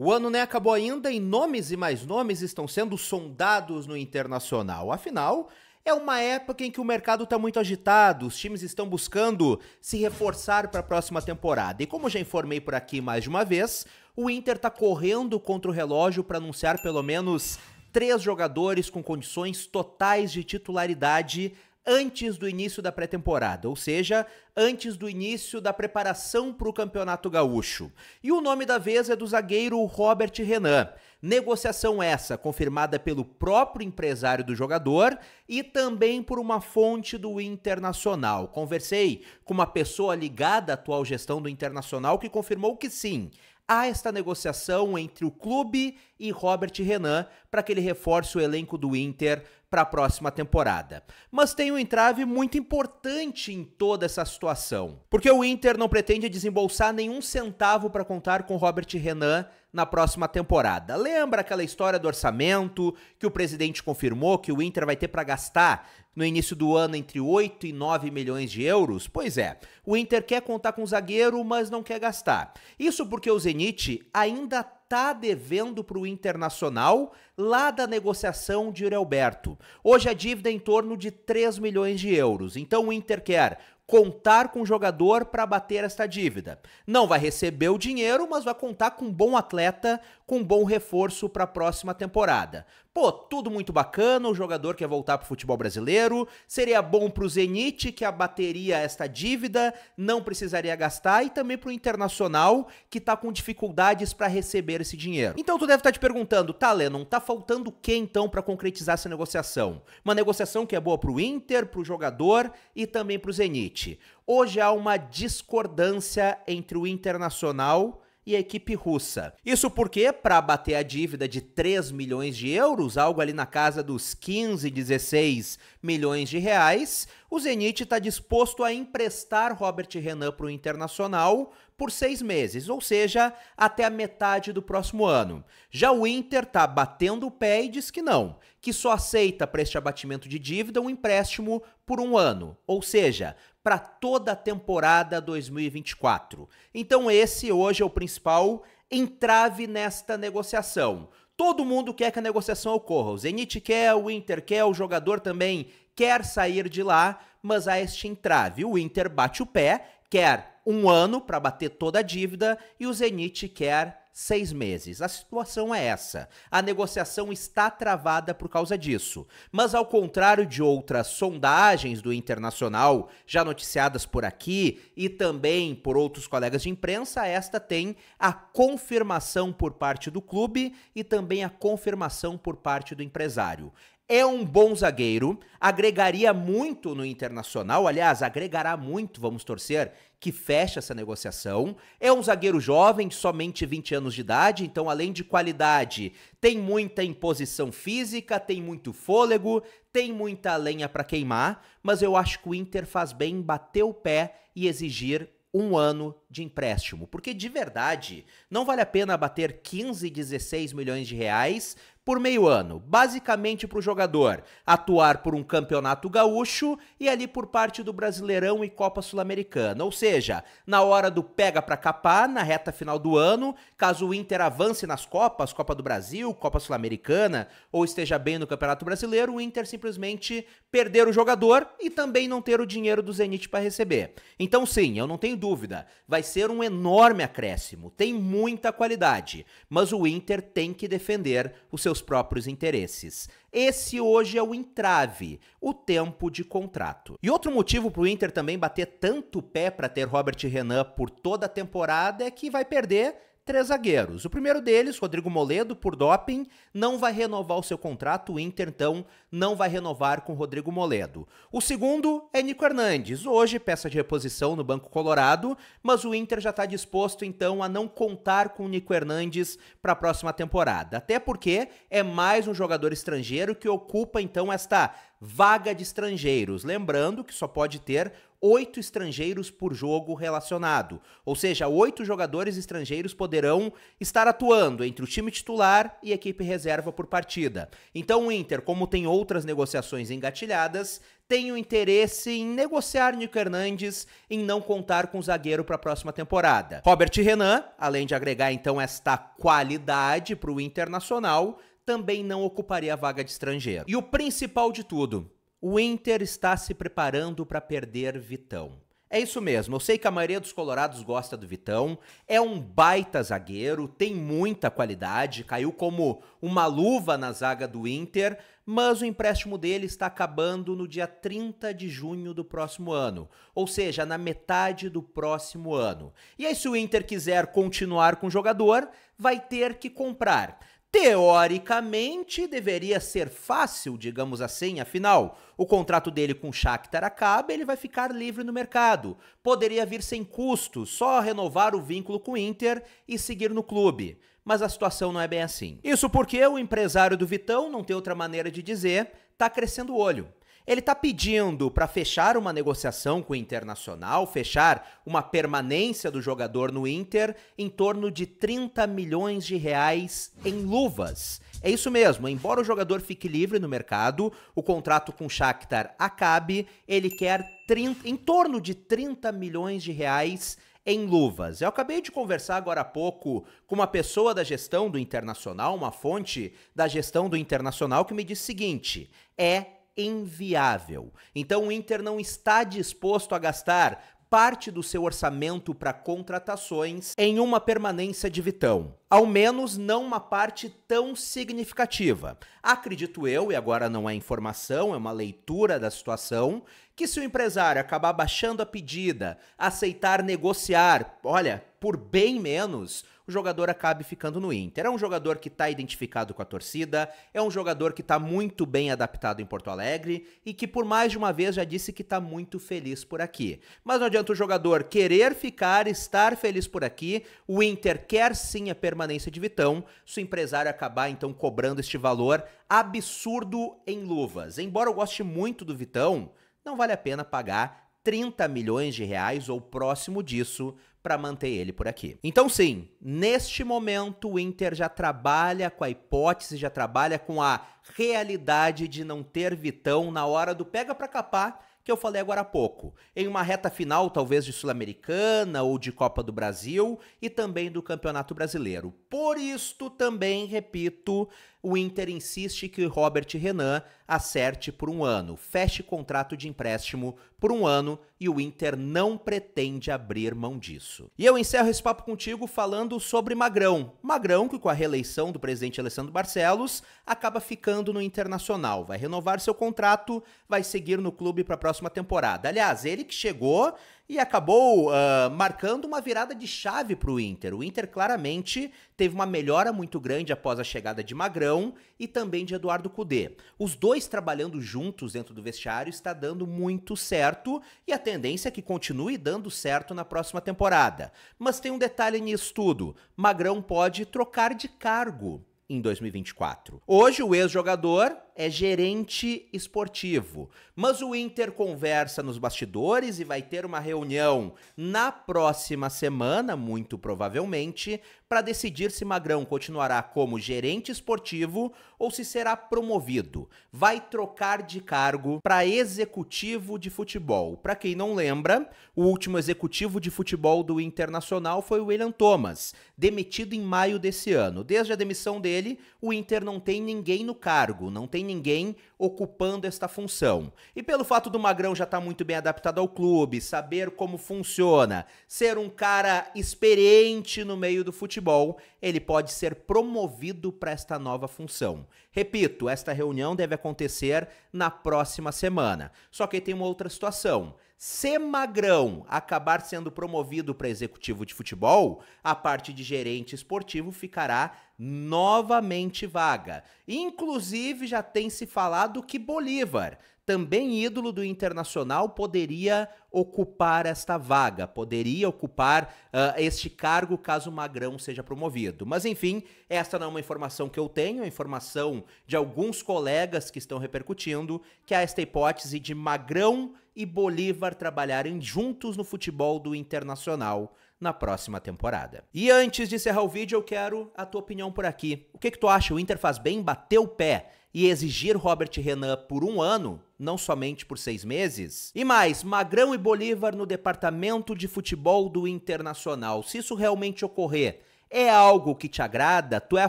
O ano nem né, acabou ainda e nomes e mais nomes estão sendo sondados no internacional. Afinal, é uma época em que o mercado está muito agitado, os times estão buscando se reforçar para a próxima temporada. E como já informei por aqui mais de uma vez, o Inter está correndo contra o relógio para anunciar pelo menos três jogadores com condições totais de titularidade antes do início da pré-temporada, ou seja, antes do início da preparação para o Campeonato Gaúcho. E o nome da vez é do zagueiro Robert Renan. Negociação essa confirmada pelo próprio empresário do jogador e também por uma fonte do Internacional. Conversei com uma pessoa ligada à atual gestão do Internacional que confirmou que sim, há esta negociação entre o clube e Robert Renan para que ele reforce o elenco do Inter para a próxima temporada. Mas tem um entrave muito importante em toda essa situação, porque o Inter não pretende desembolsar nenhum centavo para contar com Robert Renan na próxima temporada. Lembra aquela história do orçamento que o presidente confirmou que o Inter vai ter para gastar no início do ano entre 8 e 9 milhões de euros? Pois é, o Inter quer contar com o zagueiro, mas não quer gastar. Isso porque o Zenit ainda tá devendo para o Internacional lá da negociação de Alberto. Hoje a dívida é em torno de 3 milhões de euros. Então o Inter quer contar com o jogador para bater esta dívida. Não vai receber o dinheiro, mas vai contar com um bom atleta com bom reforço para a próxima temporada. Pô, tudo muito bacana, o jogador quer voltar para o futebol brasileiro, seria bom para o Zenit, que abateria esta dívida, não precisaria gastar, e também para o Internacional, que está com dificuldades para receber esse dinheiro. Então tu deve estar tá te perguntando, tá, Lennon, tá faltando o que então para concretizar essa negociação? Uma negociação que é boa para o Inter, para o jogador e também para o Zenit. Hoje há uma discordância entre o Internacional e a equipe russa. Isso porque, para bater a dívida de 3 milhões de euros, algo ali na casa dos 15, 16 milhões de reais, o Zenit está disposto a emprestar Robert Renan para o Internacional por seis meses, ou seja, até a metade do próximo ano. Já o Inter está batendo o pé e diz que não, que só aceita para este abatimento de dívida um empréstimo por um ano, ou seja, para toda a temporada 2024. Então, esse hoje é o principal entrave nesta negociação. Todo mundo quer que a negociação ocorra. O Zenit quer, o Inter quer, o jogador também quer sair de lá, mas há este entrave. O Inter bate o pé, quer um ano para bater toda a dívida e o Zenit quer seis meses. A situação é essa. A negociação está travada por causa disso. Mas, ao contrário de outras sondagens do Internacional, já noticiadas por aqui e também por outros colegas de imprensa, esta tem a confirmação por parte do clube e também a confirmação por parte do empresário é um bom zagueiro, agregaria muito no Internacional, aliás, agregará muito, vamos torcer, que feche essa negociação. É um zagueiro jovem, somente 20 anos de idade, então além de qualidade, tem muita imposição física, tem muito fôlego, tem muita lenha para queimar, mas eu acho que o Inter faz bem em bater o pé e exigir um ano de empréstimo, porque de verdade não vale a pena bater 15, 16 milhões de reais por meio ano, basicamente para o jogador atuar por um campeonato gaúcho e ali por parte do Brasileirão e Copa Sul-Americana. Ou seja, na hora do pega para capar, na reta final do ano, caso o Inter avance nas Copas, Copa do Brasil, Copa Sul-Americana, ou esteja bem no Campeonato Brasileiro, o Inter simplesmente perder o jogador e também não ter o dinheiro do Zenit para receber. Então, sim, eu não tenho dúvida, vai ser um enorme acréscimo, tem muita qualidade, mas o Inter tem que defender os seus seus próprios interesses. Esse hoje é o entrave, o tempo de contrato. E outro motivo para o Inter também bater tanto pé para ter Robert Renan por toda a temporada é que vai perder três zagueiros. O primeiro deles, Rodrigo Moledo, por doping, não vai renovar o seu contrato. O Inter, então, não vai renovar com Rodrigo Moledo. O segundo é Nico Hernandes, hoje peça de reposição no Banco Colorado, mas o Inter já está disposto, então, a não contar com o Nico Hernandes para a próxima temporada. Até porque é mais um jogador estrangeiro que ocupa, então, esta vaga de estrangeiros. Lembrando que só pode ter oito estrangeiros por jogo relacionado. Ou seja, oito jogadores estrangeiros poderão estar atuando entre o time titular e equipe reserva por partida. Então o Inter, como tem outras negociações engatilhadas, tem o interesse em negociar Nico Hernandes em não contar com o zagueiro para a próxima temporada. Robert Renan, além de agregar então esta qualidade para o Internacional, também não ocuparia a vaga de estrangeiro. E o principal de tudo, o Inter está se preparando para perder Vitão. É isso mesmo, eu sei que a maioria dos colorados gosta do Vitão, é um baita zagueiro, tem muita qualidade, caiu como uma luva na zaga do Inter, mas o empréstimo dele está acabando no dia 30 de junho do próximo ano, ou seja, na metade do próximo ano. E aí, se o Inter quiser continuar com o jogador, vai ter que comprar. Teoricamente, deveria ser fácil, digamos assim, afinal, o contrato dele com o Shakhtar acaba, ele vai ficar livre no mercado. Poderia vir sem custo, só renovar o vínculo com o Inter e seguir no clube. Mas a situação não é bem assim. Isso porque o empresário do Vitão, não tem outra maneira de dizer, tá crescendo o olho. Ele está pedindo para fechar uma negociação com o Internacional, fechar uma permanência do jogador no Inter em torno de 30 milhões de reais em luvas. É isso mesmo, embora o jogador fique livre no mercado, o contrato com o Shakhtar acabe, ele quer 30, em torno de 30 milhões de reais em luvas. Eu acabei de conversar agora há pouco com uma pessoa da gestão do Internacional, uma fonte da gestão do Internacional que me disse o seguinte: é inviável. Então o Inter não está disposto a gastar parte do seu orçamento para contratações em uma permanência de Vitão. Ao menos não uma parte tão significativa. Acredito eu, e agora não é informação, é uma leitura da situação, que se o empresário acabar baixando a pedida, aceitar negociar, olha, por bem menos, o jogador acabe ficando no Inter. É um jogador que está identificado com a torcida, é um jogador que está muito bem adaptado em Porto Alegre e que por mais de uma vez já disse que está muito feliz por aqui. Mas não adianta o jogador querer ficar, estar feliz por aqui. O Inter quer sim a permanência de Vitão, se o empresário acabar então cobrando este valor absurdo em luvas. Embora eu goste muito do Vitão, não vale a pena pagar 30 milhões de reais ou próximo disso para manter ele por aqui. Então, sim, neste momento o Inter já trabalha com a hipótese, já trabalha com a realidade de não ter Vitão na hora do pega para capar que eu falei agora há pouco, em uma reta final talvez de Sul-Americana ou de Copa do Brasil e também do Campeonato Brasileiro. Por isto também, repito, o Inter insiste que Robert Renan acerte por um ano, feche contrato de empréstimo por um ano e o Inter não pretende abrir mão disso. E eu encerro esse papo contigo falando sobre Magrão. Magrão, que com a reeleição do presidente Alessandro Barcelos, acaba ficando no Internacional, vai renovar seu contrato, vai seguir no clube para a próxima temporada. Aliás, ele que chegou e acabou uh, marcando uma virada de chave para o Inter. O Inter claramente teve uma melhora muito grande após a chegada de Magrão e também de Eduardo Cudê. Os dois trabalhando juntos dentro do vestiário está dando muito certo e a tendência é que continue dando certo na próxima temporada. Mas tem um detalhe nisso tudo: Magrão pode trocar de cargo em 2024. Hoje, o ex-jogador é gerente esportivo, mas o Inter conversa nos bastidores e vai ter uma reunião na próxima semana, muito provavelmente, para decidir se Magrão continuará como gerente esportivo ou se será promovido. Vai trocar de cargo para executivo de futebol. Para quem não lembra, o último executivo de futebol do Internacional foi o William Thomas, demitido em maio desse ano. Desde a demissão dele, o Inter não tem ninguém no cargo, não tem ninguém ocupando esta função. E pelo fato do Magrão já estar tá muito bem adaptado ao clube, saber como funciona, ser um cara experiente no meio do futebol, futebol, ele pode ser promovido para esta nova função. Repito, esta reunião deve acontecer na próxima semana. Só que tem uma outra situação. Se Magrão acabar sendo promovido para executivo de futebol, a parte de gerente esportivo ficará novamente vaga. Inclusive, já tem se falado que Bolívar também ídolo do Internacional, poderia ocupar esta vaga, poderia ocupar uh, este cargo caso Magrão seja promovido. Mas enfim, esta não é uma informação que eu tenho, é informação de alguns colegas que estão repercutindo que há esta hipótese de Magrão e Bolívar trabalharem juntos no futebol do Internacional na próxima temporada. E antes de encerrar o vídeo, eu quero a tua opinião por aqui. O que, que tu acha? O Inter faz bem bater o pé e exigir Robert Renan por um ano, não somente por seis meses? E mais, Magrão e Bolívar no departamento de futebol do Internacional. Se isso realmente ocorrer, é algo que te agrada? Tu é a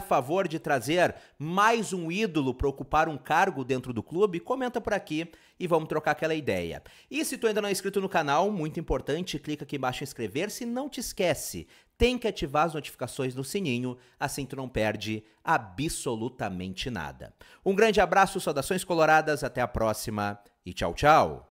favor de trazer mais um ídolo para ocupar um cargo dentro do clube? Comenta por aqui e vamos trocar aquela ideia. E se tu ainda não é inscrito no canal, muito importante, clica aqui embaixo em inscrever-se. Não te esquece, tem que ativar as notificações no sininho, assim tu não perde absolutamente nada. Um grande abraço, saudações coloradas, até a próxima e tchau, tchau!